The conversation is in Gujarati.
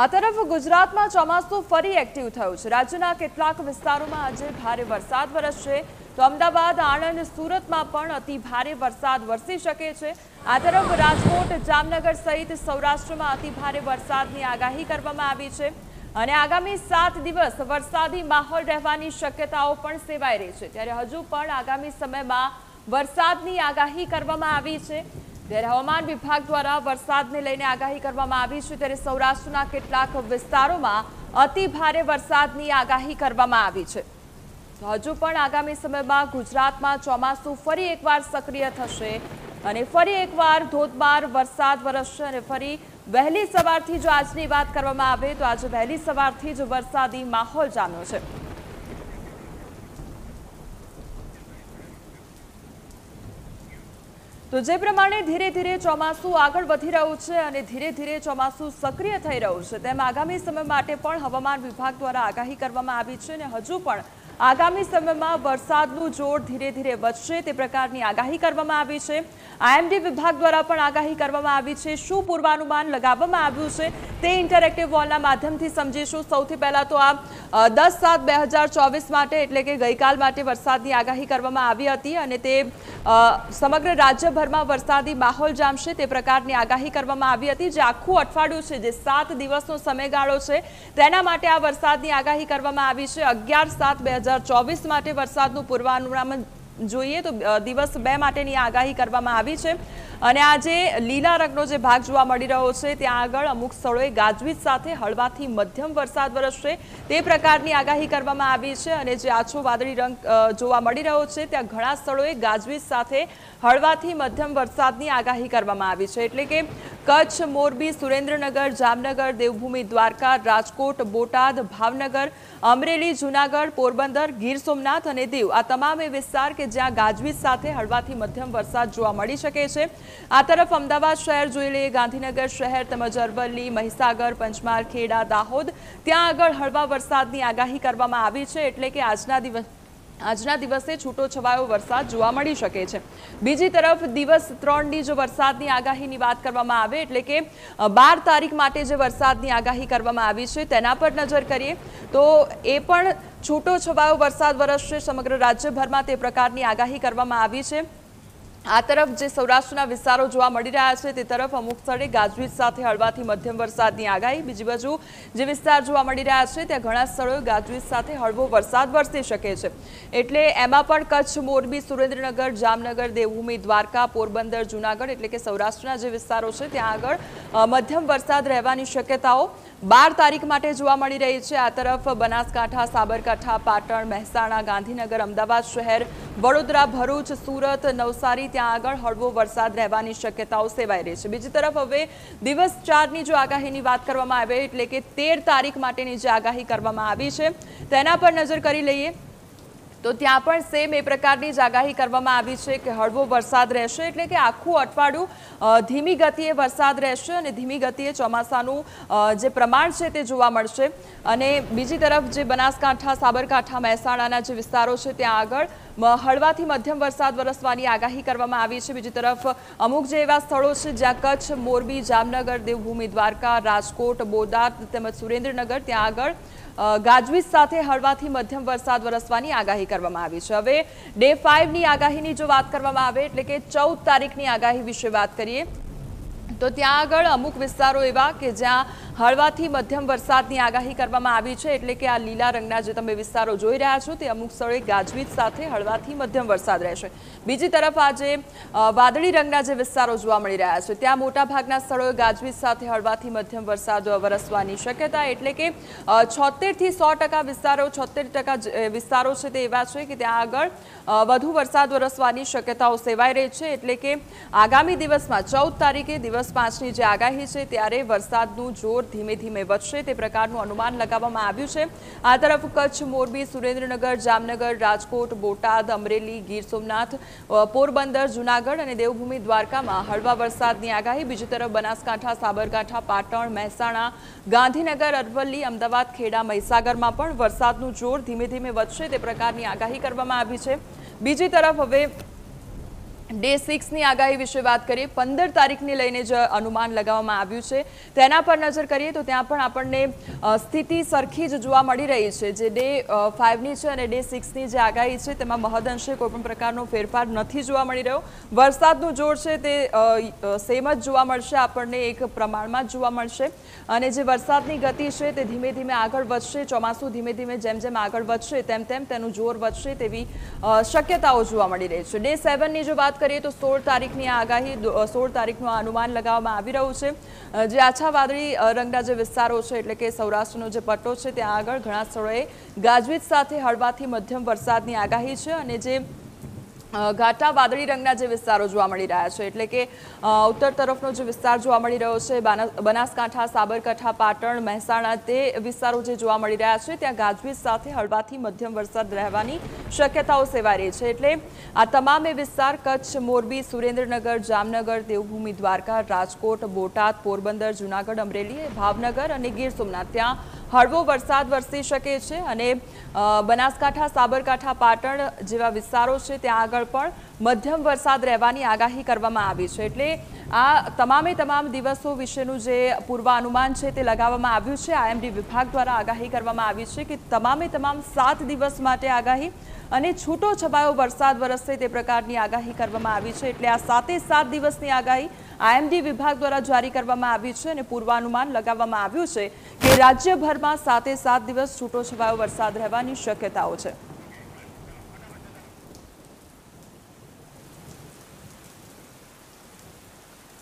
આ તરફ ગુજરાતમાં ચોમાસું ફરી એક્ટિવ થયું છે રાજ્યના કેટલાક વિસ્તારોમાં આજે ભારે વરસાદ વરસશે તો અમદાવાદ આણંદ સુરતમાં પણ અતિ ભારે વરસાદ વરસી શકે છે આ તરફ રાજકોટ જામનગર સહિત સૌરાષ્ટ્રમાં અતિ ભારે વરસાદની આગાહી કરવામાં આવી છે અને આગામી સાત દિવસ વરસાદી માહોલ રહેવાની શક્યતાઓ પણ સેવાઈ રહી છે ત્યારે હજુ પણ આગામી સમયમાં વરસાદની આગાહી કરવામાં આવી છે ત્યારે હવામાન વિભાગ દ્વારા વરસાદને લઈને આગાહી કરવામાં આવી છે ત્યારે સૌરાષ્ટ્રના કેટલાક વિસ્તારોમાં અતિ ભારે વરસાદની આગાહી કરવામાં આવી છે હજુ પણ આગામી સમયમાં ગુજરાતમાં ચોમાસું ફરી એકવાર સક્રિય થશે અને ફરી એકવાર ધોધમાર વરસાદ વરસશે અને ફરી વહેલી સવારથી જો આજની વાત કરવામાં આવે તો આજે વહેલી સવારથી જ વરસાદી માહોલ જામ્યો છે તો જે પ્રમાણે ધીરે ધીરે ચોમાસું આગળ વધી રહ્યું છે અને ધીરે ધીરે ચોમાસું સક્રિય થઈ રહ્યું છે તેમ આગામી સમય માટે પણ હવામાન વિભાગ દ્વારા આગાહી કરવામાં આવી છે અને હજુ પણ આગામી સમયમાં વરસાદનું જોર ધીરે ધીરે વધશે તે પ્રકારની આગાહી કરવામાં આવી છે આઈએમડી વિભાગ દ્વારા પણ આગાહી કરવામાં આવી છે શું પૂર્વાનુમાન લગાવવામાં આવ્યું છે તે ઇન્ટરેક્ટિવ વોલના માધ્યમથી સમજીશું સૌથી પહેલાં તો આ દસ સાત બે હજાર ચોવીસ માટે એટલે કે ગઈકાલ માટે વરસાદની આગાહી કરવામાં આવી હતી અને તે સમગ્ર રાજ્યભરમાં વરસાદી માહોલ જામશે તે પ્રકારની આગાહી કરવામાં આવી હતી જે આખું અઠવાડિયું છે જે સાત દિવસનો સમયગાળો છે તેના માટે આ વરસાદની આગાહી કરવામાં આવી છે અગિયાર સાત બે હજાર ચોવીસ માટે વરસાદનું પૂર્વાનુમાન જોઈએ તો દિવસ બે માટેની આગાહી કરવામાં આવી છે અને આજે લીલા રંગનો જે ભાગ જોવા મળી રહ્યો છે ત્યાં આગળ અમુક સ્થળોએ ગાજવીજ સાથે હળવાથી મધ્યમ વરસાદ વરસશે તે પ્રકારની આગાહી કરવામાં આવી છે અને જે આછો વાદળી રંગ જોવા મળી રહ્યો છે ત્યાં ઘણા સ્થળોએ ગાજવીજ સાથે હળવાથી મધ્યમ વરસાદની આગાહી કરવામાં આવી છે એટલે કે કચ્છ મોરબી સુરેન્દ્રનગર જામનગર દેવભૂમિ દ્વારકા રાજકોટ બોટાદ ભાવનગર અમરેલી જૂનાગઢ પોરબંદર ગીર સોમનાથ અને દીવ આ તમામ એ વિસ્તાર કે જ્યાં ગાજવીજ સાથે હળવાથી મધ્યમ વરસાદ જોવા મળી શકે છે આ તરફ અમદાવાદ શહેર જોઈ લઈએ ગાંધીનગર શહેર તેમજ અરવલ્લી મહીસાગર પંચમહાલ ખેડા દાહોદ ત્યાં આગળ હળવા વરસાદની આગાહી કરવામાં આવી છે એટલે કે આજના દિવસ આજના દિવસે છૂટો છવાયો વરસાદ જોવા મળી શકે છે બીજી તરફ દિવસ ત્રણની જો વરસાદની આગાહીની વાત કરવામાં આવે એટલે કે બાર તારીખ માટે જે વરસાદની આગાહી કરવામાં આવી છે તેના પર નજર કરીએ તો એ પણ છૂટો છવાયો વરસાદ વરસશે સમગ્ર રાજ્યભરમાં તે પ્રકારની આગાહી કરવામાં આવી છે આ તરફ જે સૌરાષ્ટ્રના વિસ્તારો જોવા મળી રહ્યા છે તે તરફ અમુક સ્થળે ગાજવીજ સાથે હળવાથી મધ્યમ વરસાદની આગાહી બીજી બાજુ જે વિસ્તાર જોવા મળી રહ્યા છે ત્યાં ઘણા સ્થળોએ ગાજવીજ સાથે હળવો વરસાદ વરસી શકે છે એટલે એમાં પણ કચ્છ મોરબી સુરેન્દ્રનગર જામનગર દેવભૂમિ દ્વારકા પોરબંદર જૂનાગઢ એટલે કે સૌરાષ્ટ્રના જે વિસ્તારો છે ત્યાં આગળ મધ્યમ વરસાદ રહેવાની શક્યતાઓ બાર તારીખ માટે જોવા મળી રહી છે આ તરફ બનાસકાંઠા સાબરકાંઠા પાટણ મહેસાણા ગાંધીનગર અમદાવાદ શહેર વડોદરા ભરૂચ સુરત નવસારી ત્યાં આગળ હળવો વરસાદ રહેવાની શક્યતાઓ સેવાઈ રહી છે બીજી તરફ હવે દિવસ ચારની જો આગાહીની વાત કરવામાં આવે એટલે કે તેર તારીખ માટેની જે આગાહી કરવામાં આવી છે તેના પર નજર કરી લઈએ તો ત્યાં પણ સેમ એ પ્રકારની જ આગાહી કરવામાં આવી છે કે હળવો વરસાદ રહેશે એટલે કે આખું અઠવાડિયું ધીમી ગતિએ વરસાદ રહેશે અને ધીમી ગતિએ ચોમાસાનું જે પ્રમાણ છે તે જોવા મળશે અને બીજી તરફ જે બનાસકાંઠા સાબરકાંઠા મહેસાણાના જે વિસ્તારો છે ત્યાં આગળ હળવાથી મધ્યમ વરસાદ વરસવાની આગાહી કરવામાં આવી છે બીજી તરફ અમુક જે એવા સ્થળો છે જ્યાં કચ્છ મોરબી જામનગર દેવભૂમિ દ્વારકા રાજકોટ બોટાદ તેમજ સુરેન્દ્રનગર ત્યાં આગળ ગાજવીજ સાથે હળવાથી મધ્યમ વરસાદ વરસવાની આગાહી કરવામાં આવી છે હવે ડે ફાઇવની આગાહીની જો વાત કરવામાં આવે એટલે કે ચૌદ તારીખની આગાહી વિશે વાત કરીએ તો ત્યાં આગળ અમુક વિસ્તારો એવા કે જ્યાં હળવાથી મધ્યમ વરસાદની આગાહી કરવામાં આવી છે એટલે કે આ લીલા રંગના જે તમે વિસ્તારો જોઈ રહ્યા છો તે અમુક સ્થળે ગાજવીજ સાથે હળવાથી મધ્યમ વરસાદ રહેશે બીજી તરફ આજે વાદળી રંગના જે વિસ્તારો જોવા મળી રહ્યા છે ત્યાં મોટાભાગના સ્થળોએ ગાજવીજ સાથે હળવાથી મધ્યમ વરસાદ વરસવાની શક્યતા એટલે કે છોતેરથી સો વિસ્તારો છોતેર વિસ્તારો છે તે એવા છે કે ત્યાં આગળ વધુ વરસાદ વરસવાની શક્યતાઓ સેવાઈ રહી છે એટલે કે આગામી દિવસમાં ચૌદ તારીખે દિવસ પાંચની જે આગાહી છે ત્યારે વરસાદનું જોર ધીમે ધીમે વધશે તે પ્રકારનું અનુમાન લગાવવામાં આવ્યું છે આ તરફ કચ્છ મોરબી સુરેન્દ્રનગર જામનગર રાજકોટ બોટાદ અમરેલી ગીર સોમનાથ પોરબંદર જૂનાગઢ અને દેવભૂમિ દ્વારકામાં હળવા વરસાદની આગાહી બીજી તરફ બનાસકાંઠા સાબરકાંઠા પાટણ મહેસાણા ગાંધીનગર અરવલ્લી અમદાવાદ ખેડા મહીસાગરમાં પણ વરસાદનું જોર ધીમે ધીમે વધશે તે પ્રકારની આગાહી કરવામાં આવી છે બીજી તરફ હવે ડે સિક્સની આગાહી વિશે વાત કરીએ પંદર તારીખને લઈને જે અનુમાન લગાવવામાં આવ્યું છે તેના પર નજર કરીએ તો ત્યાં પણ આપણને સ્થિતિ સરખી જ જોવા મળી રહી છે જે ડે ફાઇવની છે અને ડે સિક્સની જે આગાહી છે તેમાં મહદઅંશે કોઈપણ પ્રકારનો ફેરફાર નથી જોવા મળી રહ્યો વરસાદનું જોર છે તે સેમ જ જોવા મળશે આપણને એક પ્રમાણમાં જ જોવા મળશે અને જે વરસાદની ગતિ છે તે ધીમે ધીમે આગળ વધશે ચોમાસું ધીમે ધીમે જેમ જેમ આગળ વધશે તેમ તેમ તેનું જોર વધશે તેવી શક્યતાઓ જોવા મળી રહી છે ડે સેવનની જો વાત કરીએ તો સોળ તારીખની આગાહી સોળ તારીખનું અનુમાન લગાવવામાં આવી રહ્યું છે જે આછા વાદળી રંગના જે વિસ્તારો છે એટલે કે સૌરાષ્ટ્રનો જે પટ્ટો છે ત્યાં આગળ ઘણા સ્થળોએ ગાજવીજ સાથે હળવાથી મધ્યમ વરસાદની આગાહી છે અને જે ઘાટા વાદળી રંગના જે વિસ્તારો જોવા મળી રહ્યા છે એટલે કે ઉત્તર તરફનો જે વિસ્તાર જોવા મળી રહ્યો છે બનાસકાંઠા સાબરકાંઠા પાટણ મહેસાણા તે વિસ્તારો જે જોવા મળી રહ્યા છે ત્યાં ગાજવીજ સાથે હળવાથી મધ્યમ વરસાદ રહેવાની શક્યતાઓ સેવાઈ રહી છે એટલે આ તમામે વિસ્તાર કચ્છ મોરબી સુરેન્દ્રનગર જામનગર દેવભૂમિ દ્વારકા રાજકોટ બોટાદ પોરબંદર જૂનાગઢ અમરેલી ભાવનગર અને ગીર સોમનાથ ત્યાં હળવો વરસાદ વરસી શકે છે અને બનાસકાંઠા સાબરકાંઠા પાટણ જેવા વિસ્તારો છે ત્યાં આગળ પણ મધ્યમ વરસાદ રહેવાની આગાહી કરવામાં આવી છે એટલે આ તમામે તમામ દિવસો વિશેનું જે પૂર્વાનુમાન છે તે લગાવવામાં આવ્યું છે આઈએમડી વિભાગ દ્વારા આગાહી કરવામાં આવી છે કે તમામે તમામ સાત દિવસ માટે આગાહી અને છૂટો છવાયો વરસાદ વરસશે તે પ્રકારની આગાહી કરવામાં આવી છે એટલે આ સાતે સાત દિવસની આગાહી આઈએમડી વિભાગ દ્વારા જારી કરવામાં આવી છે અને પૂર્વાનુમાન લગાવવામાં આવ્યું છે કે રાજ્યભરમાં સાતે સાત દિવસ છૂટો છવાયો વરસાદ રહેવાની શક્યતાઓ છે